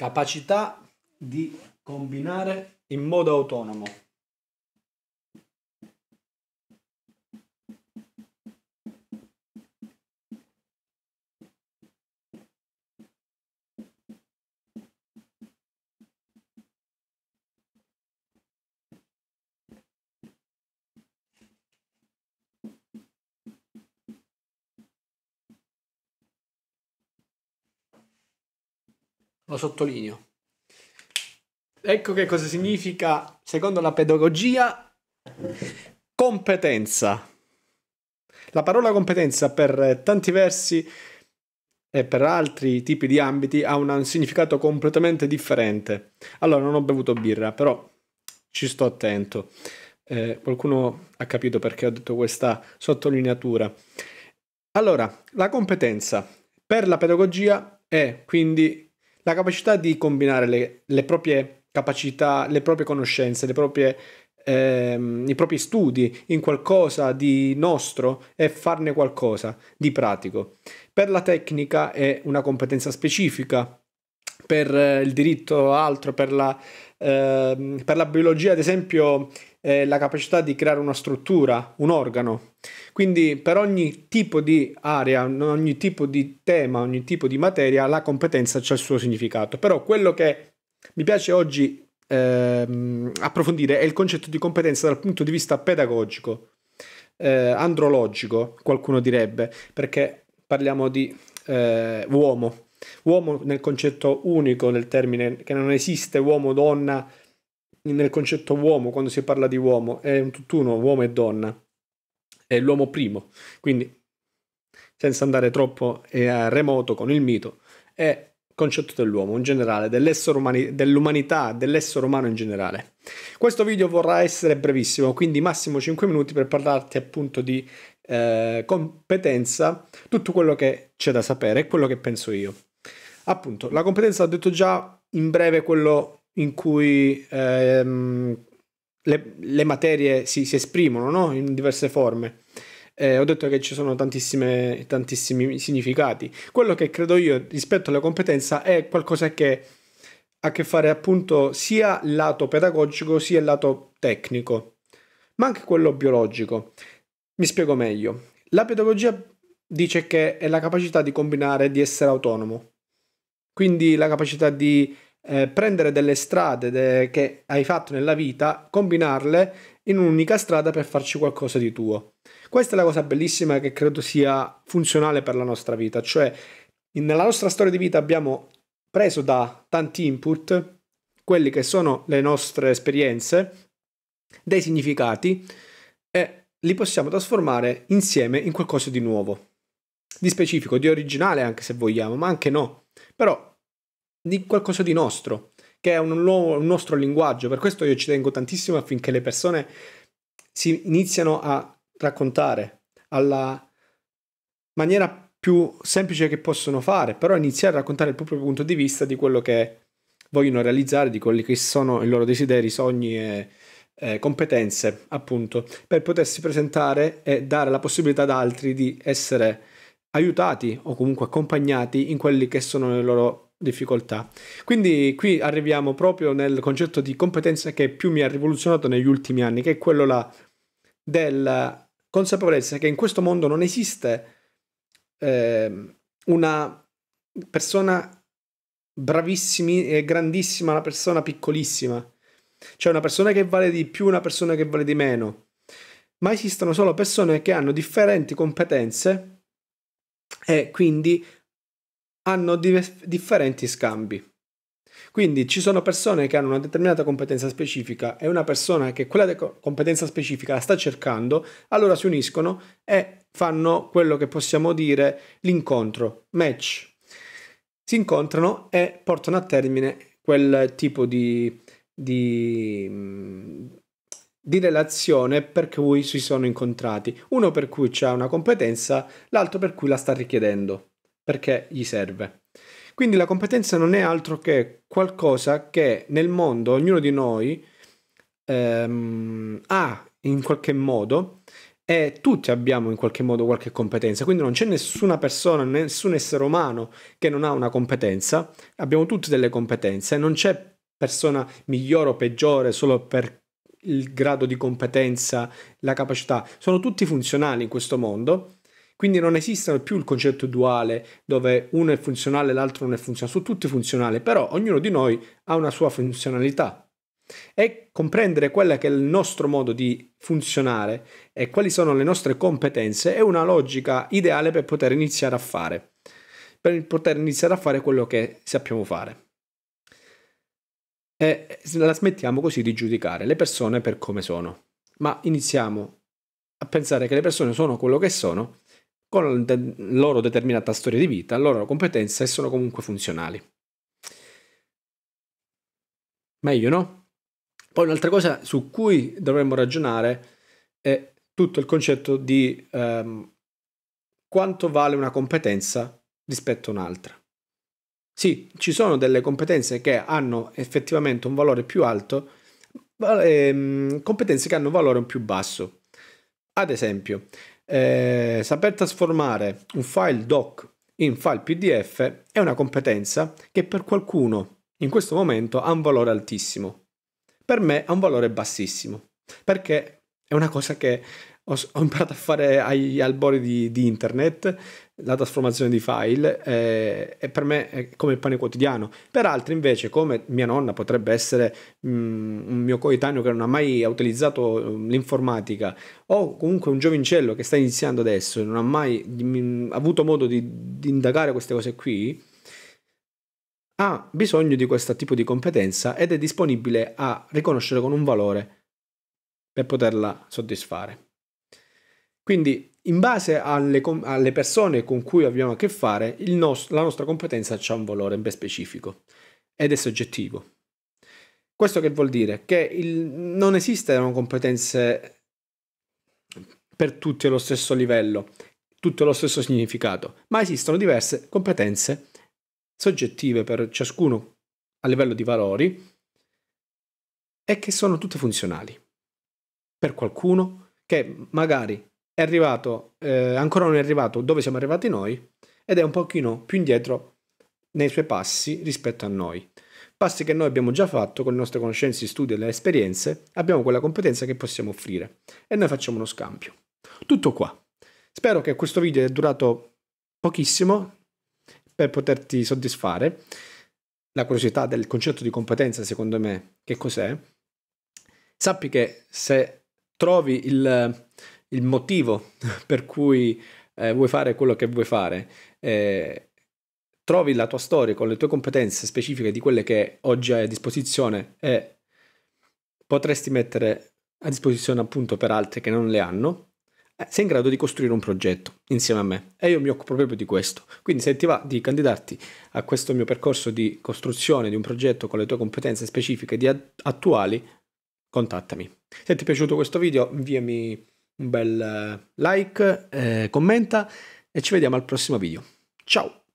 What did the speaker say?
capacità di combinare in modo autonomo. lo sottolineo. Ecco che cosa significa, secondo la pedagogia, competenza. La parola competenza per tanti versi e per altri tipi di ambiti ha un significato completamente differente. Allora, non ho bevuto birra, però ci sto attento. Eh, qualcuno ha capito perché ho detto questa sottolineatura. Allora, la competenza per la pedagogia è quindi la capacità di combinare le, le proprie capacità, le proprie conoscenze, le proprie, ehm, i propri studi in qualcosa di nostro e farne qualcosa di pratico. Per la tecnica è una competenza specifica, per il diritto altro, per la, eh, per la biologia ad esempio eh, la capacità di creare una struttura, un organo. Quindi per ogni tipo di area, ogni tipo di tema, ogni tipo di materia, la competenza ha il suo significato. Però quello che mi piace oggi eh, approfondire è il concetto di competenza dal punto di vista pedagogico, eh, andrologico, qualcuno direbbe, perché parliamo di eh, uomo. Uomo nel concetto unico del termine, che non esiste uomo, donna, nel concetto uomo, quando si parla di uomo, è un tutt'uno, uomo e donna, è l'uomo primo, quindi senza andare troppo eh, a remoto con il mito, è il concetto dell'uomo in generale, dell'essere umani, dell'umanità, dell'essere umano in generale. Questo video vorrà essere brevissimo, quindi massimo 5 minuti per parlarti appunto di eh, competenza, tutto quello che c'è da sapere e quello che penso io. Appunto, la competenza ho detto già in breve quello in cui ehm, le, le, materie si, si esprimono no? in diverse forme. Eh, ho detto che ci sono tantissimi significati. Quello che credo io rispetto alla competenza è qualcosa che ha a che fare appunto sia il lato pedagogico sia il lato tecnico, ma anche quello biologico. Mi spiego meglio. La pedagogia dice che è la capacità di combinare, di essere autonomo, quindi la capacità di eh, prendere delle strade de- che hai fatto nella vita, combinarle in un'unica strada per farci qualcosa di tuo. Questa è la cosa bellissima che credo sia funzionale per la nostra vita, cioè nella nostra storia di vita abbiamo preso da tanti input quelli che sono le nostre esperienze, dei significati e li possiamo trasformare insieme in qualcosa di nuovo, di specifico, di originale anche se vogliamo, ma anche no. Però di qualcosa di nostro, che è un, nuovo, un nostro linguaggio. Per questo io ci tengo tantissimo affinché le persone si iniziano a raccontare alla maniera più semplice che possono fare, però iniziare a raccontare il proprio punto di vista di quello che vogliono realizzare, di quelli che sono i loro desideri, sogni e competenze, appunto, per potersi presentare e dare la possibilità ad altri di essere aiutati o comunque accompagnati in quelli che sono le loro difficoltà. Quindi qui arriviamo proprio nel concetto di competenza che più mi ha rivoluzionato negli ultimi anni, che è quello là della consapevolezza che in questo mondo non esiste eh, una persona bravissima e grandissima, una persona piccolissima. cioè una persona che vale di più, una persona che vale di meno. Ma esistono solo persone che hanno differenti competenze e quindi hanno div- differenti scambi. Quindi ci sono persone che hanno una determinata competenza specifica e una persona che quella co- competenza specifica la sta cercando, allora si uniscono e fanno quello che possiamo dire l'incontro, match. Si incontrano e portano a termine quel tipo di, di, di relazione per cui si sono incontrati. Uno per cui ha una competenza, l'altro per cui la sta richiedendo perché gli serve. Quindi la competenza non è altro che qualcosa che nel mondo ognuno di noi ehm, ha in qualche modo e tutti abbiamo in qualche modo qualche competenza, quindi non c'è nessuna persona, nessun essere umano che non ha una competenza, abbiamo tutti delle competenze, non c'è persona migliore o peggiore solo per il grado di competenza, la capacità, sono tutti funzionali in questo mondo quindi non esiste più il concetto duale dove uno è funzionale e l'altro non è funzionale, sono tutti funzionali, però ognuno di noi ha una sua funzionalità. E comprendere quello che è il nostro modo di funzionare e quali sono le nostre competenze è una logica ideale per poter iniziare a fare, per poter iniziare a fare quello che sappiamo fare. E la smettiamo così di giudicare le persone per come sono, ma iniziamo a pensare che le persone sono quello che sono con la loro determinata storia di vita, la loro competenza e sono comunque funzionali. Meglio no? Poi un'altra cosa su cui dovremmo ragionare è tutto il concetto di ehm, quanto vale una competenza rispetto a un'altra. Sì, ci sono delle competenze che hanno effettivamente un valore più alto, ehm, competenze che hanno un valore più basso. Ad esempio, eh, saper trasformare un file doc in file PDF è una competenza che per qualcuno in questo momento ha un valore altissimo. Per me ha un valore bassissimo, perché è una cosa che ho, ho imparato a fare agli albori di, di internet la trasformazione di file eh, è per me è come il pane quotidiano. Per altri invece, come mia nonna potrebbe essere mh, mm, un mio coetaneo che non ha mai utilizzato mh, mm, l'informatica o comunque un giovincello che sta iniziando adesso e non ha mai mh, mm, avuto modo di, di, indagare queste cose qui, ha bisogno di questo tipo di competenza ed è disponibile a riconoscere con un valore per poterla soddisfare. Quindi in base alle, alle, persone con cui abbiamo a che fare, nos- la nostra competenza ha un valore ben specifico ed è soggettivo. Questo che vuol dire? Che il, non esistono competenze per tutti allo stesso livello, tutto allo stesso significato, ma esistono diverse competenze soggettive per ciascuno a livello di valori e che sono tutte funzionali. Per qualcuno che magari è arrivato, eh, ancora non è arrivato dove siamo arrivati noi ed è un pochino più indietro nei suoi passi rispetto a noi. Passi che noi abbiamo già fatto con le nostre conoscenze, studi e le esperienze, abbiamo quella competenza che possiamo offrire e noi facciamo uno scambio. Tutto qua. Spero che questo video sia durato pochissimo per poterti soddisfare la curiosità del concetto di competenza, secondo me, che cos'è. Sappi che se trovi il, il motivo per cui eh, vuoi fare quello che vuoi fare, eh, trovi la tua storia con le tue competenze specifiche di quelle che oggi hai a disposizione e potresti mettere a disposizione appunto per altri che non le hanno, eh, sei in grado di costruire un progetto insieme a me e io mi occupo proprio di questo. Quindi se ti va di candidarti a questo mio percorso di costruzione di un progetto con le tue competenze specifiche di attuali, contattami. Se ti è piaciuto questo video inviami un bel eh, like, eh, commenta e ci vediamo al prossimo video. Ciao!